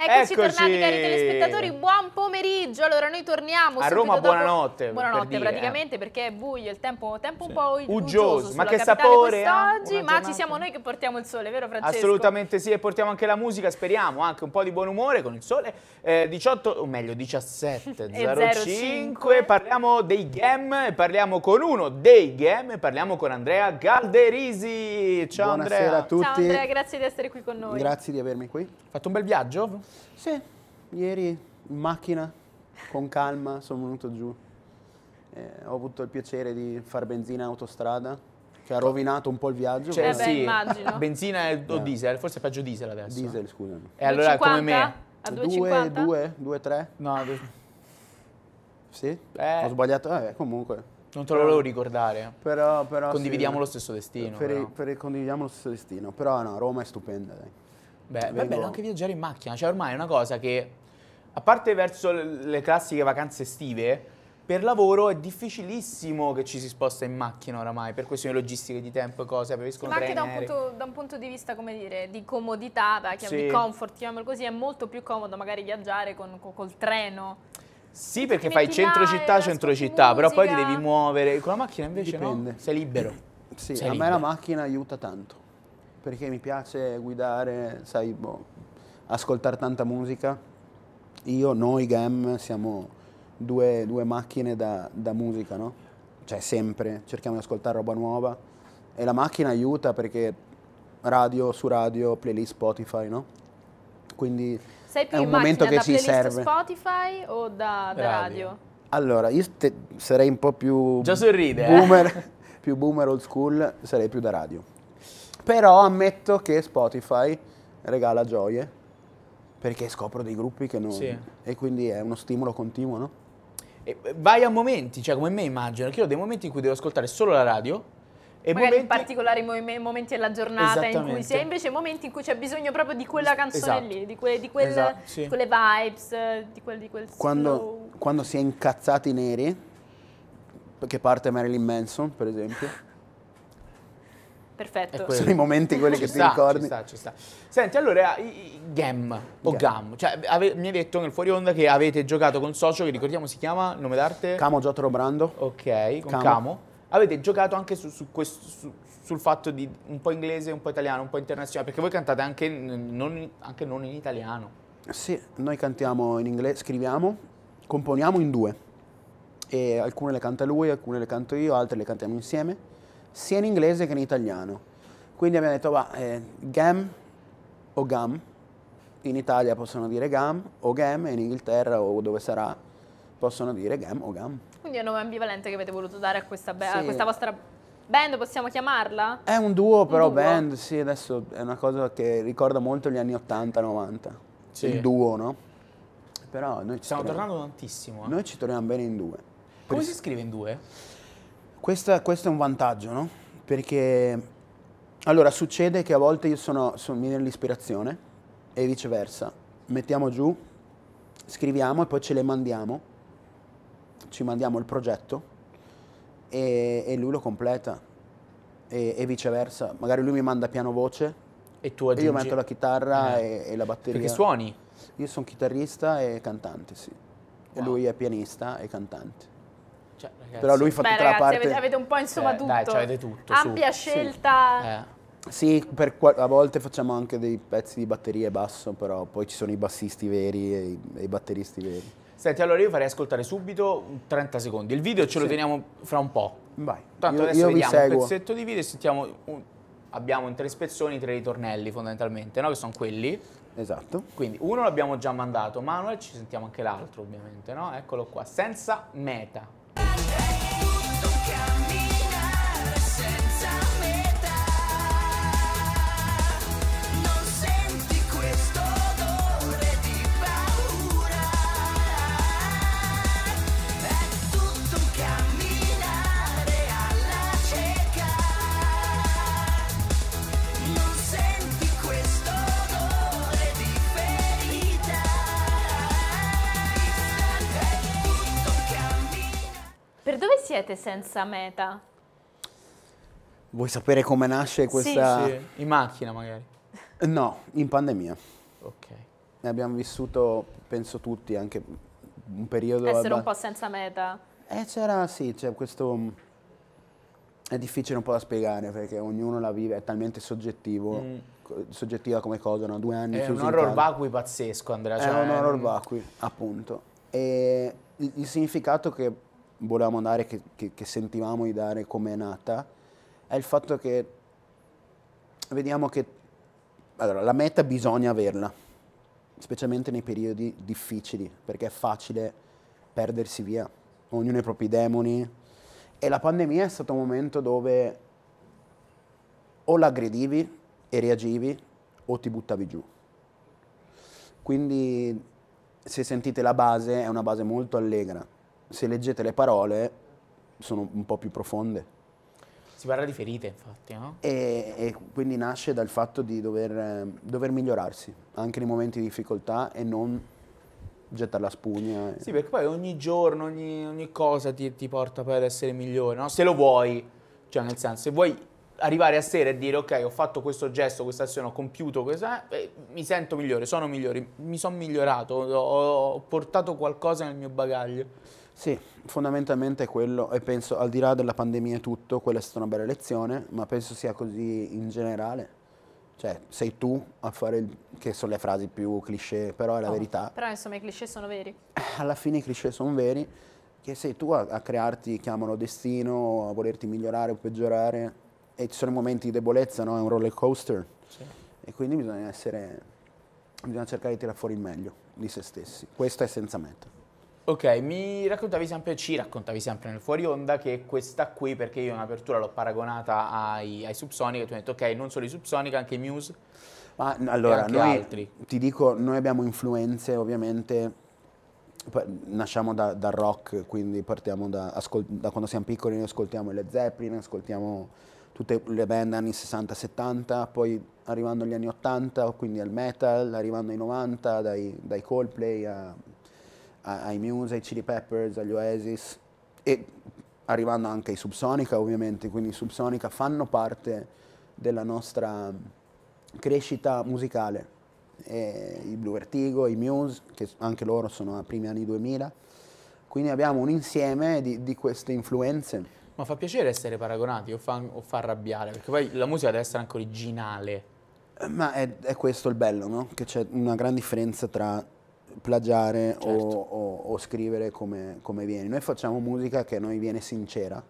Eccoci, Eccoci tornati cari telespettatori, buon pomeriggio. Allora noi torniamo a Roma, dopo... buonanotte. Buonanotte per dire, eh. praticamente eh. perché è buio, il tempo, tempo sì. un po' uggioso, uggioso ma che sapore eh? oggi, ma ci siamo noi che portiamo il sole, vero Francesco? Assolutamente sì e portiamo anche la musica, speriamo anche un po' di buon umore con il sole. Eh, 18 o meglio 17:05 parliamo dei game, parliamo con uno dei game, parliamo con Andrea Galderisi. Ciao Buonasera Andrea. a tutti. Ciao Andrea, grazie di essere qui con noi. Grazie di avermi qui. Fatto un bel viaggio? Sì, ieri in macchina, con calma, sono venuto giù. Eh, ho avuto il piacere di far benzina in autostrada, che ha rovinato un po' il viaggio. Cioè, eh beh, sì, immagino. benzina o no. Eh. diesel, forse è peggio diesel adesso. Diesel, scusami. E allora 50? come me? A 2,50? 2, No, due... Sì? Eh. Ho sbagliato, eh, comunque. Non te lo volevo ricordare. Però, però condividiamo sì, lo stesso destino. Per, per, condividiamo lo stesso destino. Però no, Roma è stupenda, dai. Beh, vengo... è bello anche viaggiare in macchina, cioè ormai è una cosa che, a parte verso le classiche vacanze estive, per lavoro è difficilissimo che ci si sposta in macchina oramai, per questioni logistiche di tempo e cose, preferiscono sì, Ma anche da un, punto, da un, punto, di vista, come dire, di comodità, da, sì. di comfort, chiamiamolo così, è molto più comodo magari viaggiare con, con, col treno. Sì, perché fai centro città, centro città, però poi ti devi muovere. Con la macchina invece Dipende. no, sei libero. Sì, sei a libero. me la macchina aiuta tanto perché mi piace guidare, sai, boh, ascoltare tanta musica. Io, noi, Gam, siamo due, due macchine da, da, musica, no? Cioè sempre, cerchiamo di ascoltare roba nuova e la macchina aiuta perché radio su radio, playlist Spotify, no? Quindi Sei più è un momento che ci serve. Spotify o da, da radio. radio? Allora, io te, sarei un po' più... Già sorride, eh. boomer, eh? più boomer old school, sarei più da radio però ammetto che Spotify regala gioie perché scopro dei gruppi che non... Sì. E quindi è uno stimolo continuo, no? E vai a momenti, cioè come me immagino, che io ho dei momenti in cui devo ascoltare solo la radio. E Magari momenti... in particolari momenti della giornata in cui si è invece momenti in cui c'è bisogno proprio di quella canzone esatto. lì, di, que- di, quel, esatto, sì. di, quelle vibes, di quel, di quel quando, quando si è incazzati neri, che parte Marilyn Manson per esempio, Perfetto. Sono i momenti quelli ci che sta, ti ricordi. Ci sta, ci sta. Senti, allora, Gam o Gam, cioè, ave, mi hai detto nel fuori onda che avete giocato con un socio che ricordiamo si chiama, nome d'arte? Camo Giotaro Brando. Ok, con Camo. Camo. Avete giocato anche su, su questo, su, sul fatto di un po' inglese, un po' italiano, un po' internazionale, perché voi cantate anche non, anche non in italiano. Sì, noi cantiamo in inglese, scriviamo, componiamo in due. E alcune le canta lui, alcune le canto io, altre le cantiamo insieme sia in inglese che in italiano. Quindi abbiamo detto, va, eh, gam o gam, in Italia possono dire gam o gam e in Inghilterra o dove sarà possono dire gam o gam. Quindi è un nome ambivalente che avete voluto dare a questa, sì. a questa vostra band, possiamo chiamarla? È un duo però un duo. band, sì, adesso è una cosa che ricorda molto gli anni 80-90, sì. il duo, no? Però noi ci stiamo tornando tantissimo. Eh? Noi ci troviamo bene in due. Come per si scrive in due? Questa, questo è un vantaggio, no? Perché allora succede che a volte io sono, sono, mi viene l'ispirazione e viceversa. Mettiamo giù, scriviamo e poi ce le mandiamo, ci mandiamo il progetto e, e lui lo completa e, e, viceversa. Magari lui mi manda piano voce e, tu aggiungi... e io metto la chitarra eh. e, e la batteria. Perché suoni? Io sono chitarrista e cantante, sì. Wow. E lui è pianista e cantante. Cioè, ragazzi, Però lui fa Beh, tutta ragazzi, la parte... Avete, avete un po' insomma eh, tutto. Dai, cioè, avete tutto. Ampia su. scelta. Sì. Eh. Sì, per, a volte facciamo anche dei pezzi di batteria e basso, però poi ci sono i bassisti veri e i, e i batteristi veri. Senti, allora io farei ascoltare subito 30 secondi. Il video ce lo sì. teniamo fra un po'. Vai. Tanto io, adesso io vediamo un pezzetto di video e sentiamo... Un, abbiamo in tre spezzoni tre ritornelli fondamentalmente, no? Che sono quelli. Esatto. Quindi uno l'abbiamo già mandato, Manuel, ci sentiamo anche l'altro ovviamente, no? Eccolo qua, senza meta. Tell me siete senza meta? Vuoi sapere come nasce questa... Sì, sì. in macchina magari. No, in pandemia. Ok. Ne abbiamo vissuto, penso tutti, anche un periodo... Essere un po' senza meta. Eh, c'era, sì, c'è questo... Mm, è difficile un po' da spiegare perché ognuno la vive, è talmente soggettivo, mm. soggettiva come cosa, no? Due anni... È un horror vacui pazzesco, Andrea. Cioè... È un horror mm. vacui, appunto. E il significato che volevamo dare, che, che, che sentivamo di dare come è nata, è il fatto che vediamo che allora, la meta bisogna averla, specialmente nei periodi difficili, perché è facile perdersi via, ognuno ha i propri demoni. E la pandemia è stato un momento dove o l'aggredivi e reagivi o ti buttavi giù. Quindi se sentite la base è una base molto allegra, se leggete le parole, sono un po' più profonde. Si parla di ferite, infatti, no? E, e quindi nasce dal fatto di dover, eh, dover, migliorarsi, anche nei momenti di difficoltà, e non gettare la spugna. Sì, perché poi ogni giorno, ogni, ogni cosa ti, ti, porta poi ad essere migliore, no? Se lo vuoi, cioè nel senso, se vuoi arrivare a sera e dire ok, ho fatto questo gesto, questa azione, ho compiuto questa, eh, mi sento migliore, sono migliore, mi sono migliorato, ho, ho portato qualcosa nel mio bagaglio. Sì, fondamentalmente è quello, e penso al di là della pandemia e tutto, quella è stata una bella lezione, ma penso sia così in generale. Cioè, sei tu a fare, il, che sono le frasi più cliché, però è la oh, verità. Però insomma i cliché sono veri. Eh, alla fine i cliché sono veri, che sei tu a, a crearti, chiamano destino, a volerti migliorare o peggiorare, e ci sono momenti di debolezza, no? È un roller coaster. Sì. E quindi bisogna essere, bisogna cercare di tirare fuori il meglio di se stessi. Questo è senza meta. Ok, mi raccontavi sempre, ci raccontavi sempre nel fuori onda che questa qui, perché io in apertura l'ho paragonata ai, ai Subsonica, tu hai detto ok, non solo i Subsonica, anche i Muse. Ma allora, noi, altri. ti dico, noi abbiamo influenze ovviamente nasciamo da, dal rock, quindi partiamo da, da, quando siamo piccoli, noi ascoltiamo le Zeppelin, ascoltiamo tutte le band anni 60-70, poi arrivando agli anni 80, quindi al metal, arrivando ai 90, dai, dai Coldplay a ai Muse, ai Chili Peppers, agli Oasis e arrivando anche ai Subsonica ovviamente, quindi i Subsonica fanno parte della nostra crescita musicale. E I Blue Vertigo, i Muse, che anche loro sono a primi anni 2000, quindi abbiamo un insieme di, di queste influenze. Ma fa piacere essere paragonati o fa, o fa, arrabbiare? Perché poi la musica deve essere anche originale. Ma è, è questo il bello, no? Che c'è una gran differenza tra plagiare certo. o, o, o, scrivere come, come vieni. Noi facciamo musica che a noi viene sincera,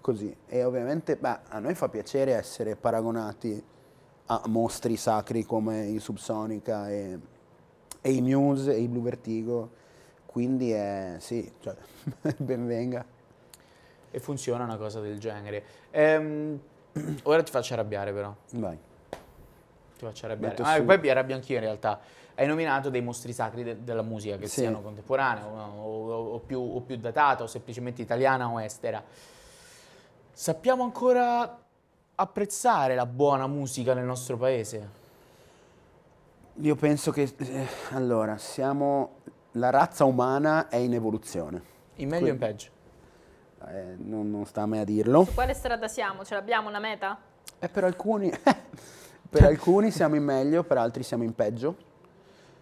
così. E ovviamente beh, a noi fa piacere essere paragonati a mostri sacri come i Subsonica e, e i Muse e i Blue Vertigo, quindi è, sì, cioè, benvenga. E funziona una cosa del genere. Ehm, ora ti faccio arrabbiare però. Vai. Ti piacerebbe. Metto ah, su... poi era Bianchini in realtà. Hai nominato dei mostri sacri de- della musica, che sì. siano contemporanei o, o, o, più, o più datata, o semplicemente italiana o estera. Sappiamo ancora apprezzare la buona musica nel nostro paese? Io penso che, eh, allora, siamo, la razza umana è in evoluzione. In meglio o in peggio? Eh, non, non, sta a me a dirlo. Su quale strada siamo? Ce l'abbiamo una meta? Eh, per alcuni, eh, per cioè alcuni siamo in meglio, per altri siamo in peggio.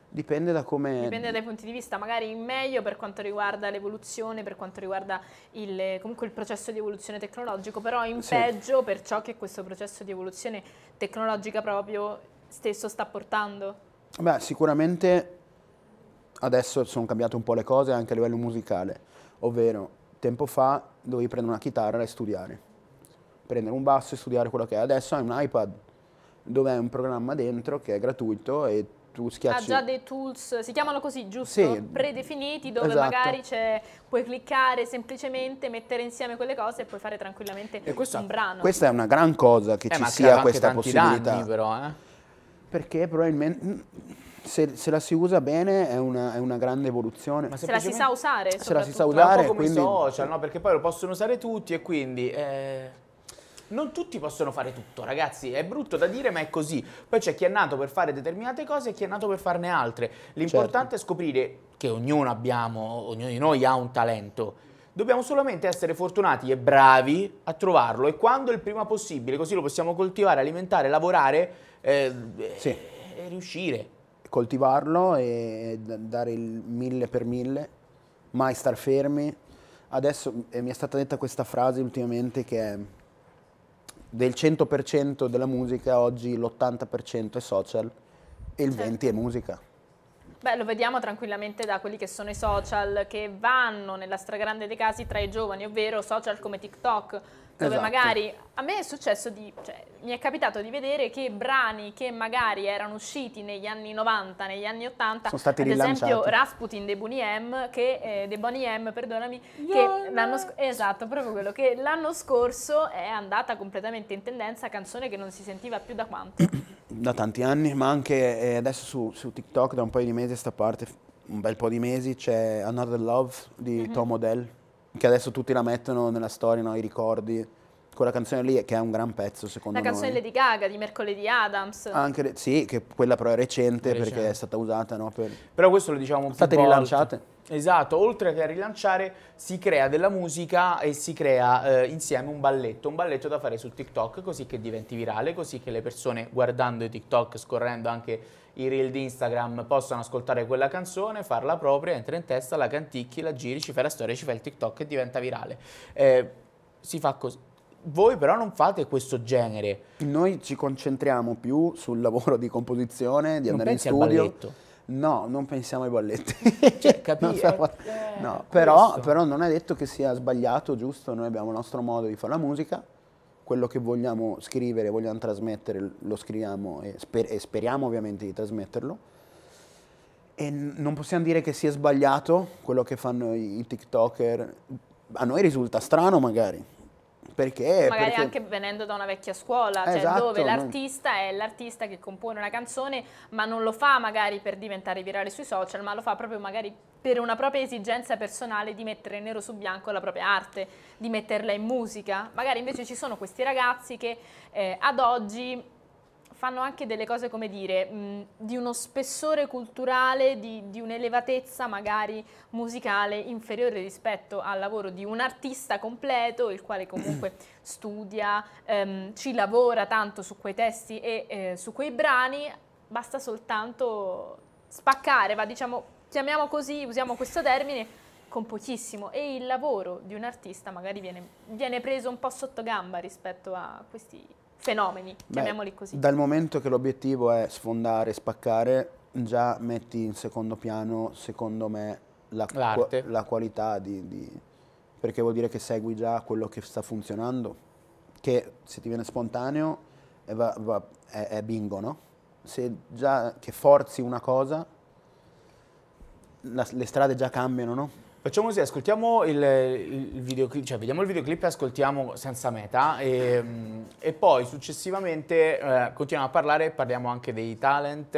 Dipende da come... Dipende dai punti di vista, magari in meglio per quanto riguarda l'evoluzione, per quanto riguarda il, comunque il processo di evoluzione tecnologico, però in sì. peggio per ciò che questo processo di evoluzione tecnologica proprio stesso sta portando. Beh, sicuramente adesso sono cambiate un po' le cose anche a livello musicale, ovvero tempo fa dovevi prendere una chitarra e studiare, prendere un basso e studiare quello che è, adesso hai un iPad, dove è un programma dentro che è gratuito e tu schiacci... Ha ah, già dei tools, si chiamano così, giusto? Sì, Predefiniti, dove esatto. magari puoi cliccare semplicemente, mettere insieme quelle cose e puoi fare tranquillamente questo, un brano. Questa è una gran cosa che eh, ci sia questa possibilità. Danni, però, eh? Perché probabilmente... Mm, se, se, la si usa bene è una, è una grande evoluzione. Ma se la si sa usare, Se la si sa usare, è un po' come quindi... social, no? Perché poi lo possono usare tutti e quindi... Eh non tutti possono fare tutto, ragazzi, è brutto da dire ma è così. Poi c'è chi è nato per fare determinate cose e chi è nato per farne altre. L'importante certo. è scoprire che ognuno abbiamo, ognuno di noi ha un talento. Dobbiamo solamente essere fortunati e bravi a trovarlo e quando il prima possibile, così lo possiamo coltivare, alimentare, lavorare eh, sì. Eh, e riuscire. Coltivarlo e dare il mille per mille, mai star fermi. Adesso eh, mi è stata detta questa frase ultimamente che è del 100% della musica oggi l'80% è social e il certo. 20% è musica. Beh, lo vediamo tranquillamente da quelli che sono i social che vanno nella stragrande dei casi tra i giovani, ovvero social come TikTok, dove esatto. magari a me è successo di, cioè, mi è capitato di vedere che brani che magari erano usciti negli anni 90, negli anni 80, sono stati ad rilanciati. esempio Rasputin de Boniem, che, eh, de Boniem, perdonami, yeah, no. sc- esatto, proprio quello, che l'anno scorso è andata completamente in tendenza, canzone che non si sentiva più da quanto? da tanti anni, ma anche eh, adesso su, su, TikTok da un paio di mesi a sta parte, un bel po' di mesi, c'è Another Love di mm-hmm. Tom Odell che adesso tutti la mettono nella storia, no? i ricordi. Quella canzone lì che è un gran pezzo secondo me. La canzone noi. Lady Gaga di mercoledì Adams. Anche sì, che quella però è recente, recente, perché è stata usata no, per... Però questo lo diciamo... un po'. state rilanciate. Volte. Esatto, oltre che a rilanciare si crea della musica e si crea eh, insieme un balletto, un balletto da fare su TikTok così che diventi virale, così che le persone guardando i TikTok, scorrendo anche i reel di Instagram possano ascoltare quella canzone, farla propria, entra in testa, la canticchi, la giri, ci fai la storia, ci fai il TikTok e diventa virale. Eh, si fa così. Voi però non fate questo genere. Noi ci concentriamo più sul lavoro di composizione, di non andare in studio. Al balletto no, non pensiamo ai balletti. Cioè, capisci? so, eh, eh, no, però, però, non è detto che sia sbagliato giusto, noi abbiamo il nostro modo di fare la musica, quello che vogliamo scrivere, vogliamo trasmettere, lo scriviamo e, sper- e speriamo ovviamente di trasmetterlo. E n- non possiamo dire che sia sbagliato quello che fanno i, i TikToker. A noi risulta strano magari, perché? Magari perché... anche venendo da una vecchia scuola, cioè esatto, cioè dove l'artista non... è l'artista che compone una canzone, ma non lo fa magari per diventare virale sui social, ma lo fa proprio magari per una propria esigenza personale di mettere nero su bianco la propria arte, di metterla in musica. Magari invece ci sono questi ragazzi che eh, ad oggi fanno anche delle cose, come dire, mh, di uno spessore culturale, di, di un'elevatezza magari musicale inferiore rispetto al lavoro di un artista completo, il quale comunque studia, ehm, ci lavora tanto su quei testi e eh, su quei brani, basta soltanto spaccare, va diciamo, chiamiamo così, usiamo questo termine, con pochissimo e il lavoro di un artista magari viene, viene preso un po' sotto gamba rispetto a questi fenomeni, Beh, chiamiamoli così. Dal momento che l'obiettivo è sfondare, spaccare, già metti in secondo piano, secondo me, la, qu la qualità di, di, perché vuol dire che segui già quello che sta funzionando, che se ti viene spontaneo eh, va, va, è, è bingo, no? Se già che forzi una cosa, la, le strade già cambiano, no? Facciamo così, ascoltiamo il, il videoclip, cioè vediamo il videoclip e ascoltiamo senza meta e, ehm, e poi successivamente eh, continuiamo a parlare, parliamo anche dei talent,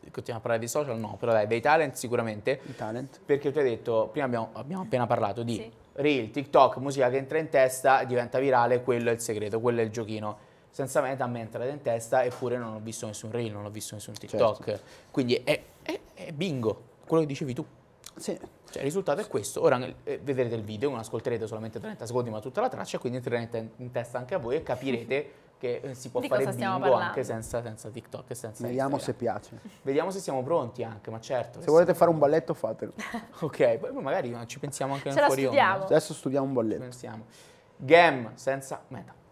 continuiamo a parlare di social, no, però dai, dei talent sicuramente. I talent. Perché tu hai detto, prima abbiamo, abbiamo appena parlato di sì. reel, TikTok, musica che entra in testa e diventa virale, quello è il segreto, quello è il giochino. Senza meta a me è entrata in testa eppure non ho visto nessun reel, non ho visto nessun TikTok. Certo. Quindi è, è, è bingo, quello che dicevi tu. Sì. Cioè, il risultato è questo. Ora eh, vedrete il video, non ascolterete solamente 30 secondi, ma tutta la traccia, quindi entrerete in, testa anche a voi e capirete che eh, si può Di fare bingo parlando. anche senza, senza TikTok e senza Vediamo Instagram. se piace. Vediamo se siamo pronti anche, ma certo. Se volete siamo... fare un balletto fatelo. ok, poi magari eh, ci pensiamo anche Ce nel fuori Adesso studiamo un balletto. Pensiamo. Gam senza meta.